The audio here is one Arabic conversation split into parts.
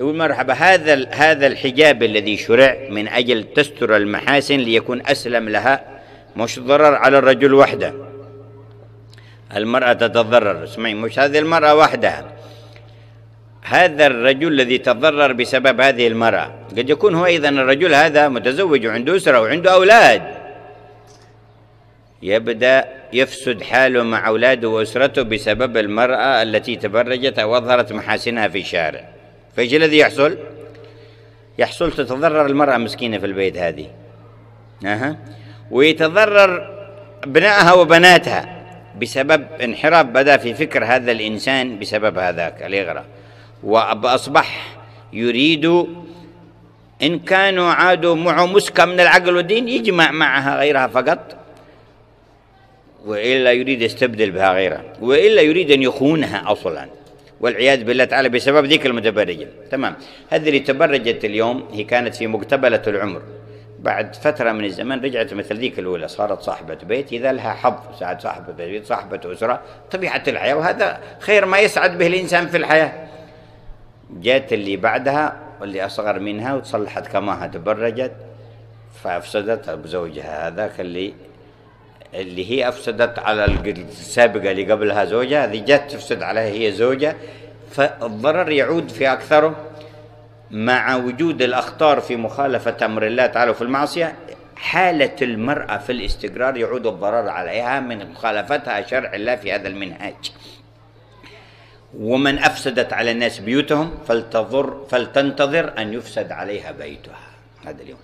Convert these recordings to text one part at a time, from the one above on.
يقول مرحبا هذا هذا الحجاب الذي شرع من اجل تستر المحاسن ليكون اسلم لها مش ضرر على الرجل وحده المراه تتضرر اسمعي مش هذه المراه وحدها هذا الرجل الذي تضرر بسبب هذه المراه قد يكون هو ايضا الرجل هذا متزوج وعنده اسره وعنده اولاد يبدا يفسد حاله مع اولاده واسرته بسبب المراه التي تبرجت او اظهرت محاسنها في الشارع فايش الذي يحصل يحصل تتضرر المرأة مسكينة في البيت هذه أه. ويتضرر ابنائها وبناتها بسبب انحراف بدا في فكر هذا الإنسان بسبب هذاك الإغراء وأصبح يريد إن كانوا عادوا معه مسكة من العقل والدين يجمع معها غيرها فقط وإلا يريد يستبدل بها غيرها وإلا يريد أن يخونها أصلاً والعياذ بالله تعالى بسبب ذيك المتبرجة تمام هذه اللي تبرجت اليوم هي كانت في مقتبلة العمر بعد فترة من الزمن رجعت مثل ذيك الأولى صارت صاحبة بيت إذا لها حظ سعد صاحبة بيت صاحبة أسرة طبيعة الحياة وهذا خير ما يسعد به الإنسان في الحياة جات اللي بعدها واللي أصغر منها وتصلحت كماها تبرجت فأفسدت زوجها هذاك اللي اللي هي أفسدت على السابقة اللي قبلها زوجها هذه جت تفسد عليها هي زوجة فالضرر يعود في أكثره مع وجود الأخطار في مخالفة أمر الله تعالى في المعصية حالة المرأة في الاستقرار يعود الضرر عليها من مخالفتها شرع الله في هذا المنهاج ومن أفسدت على الناس بيوتهم فلتضر فلتنتظر أن يفسد عليها بيتها هذا اليوم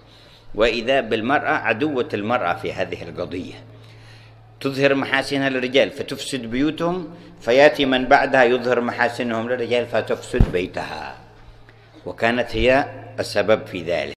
وإذا بالمرأة عدوة المرأة في هذه القضية تظهر محاسنها للرجال فتفسد بيوتهم فياتي من بعدها يظهر محاسنهم للرجال فتفسد بيتها وكانت هي السبب في ذلك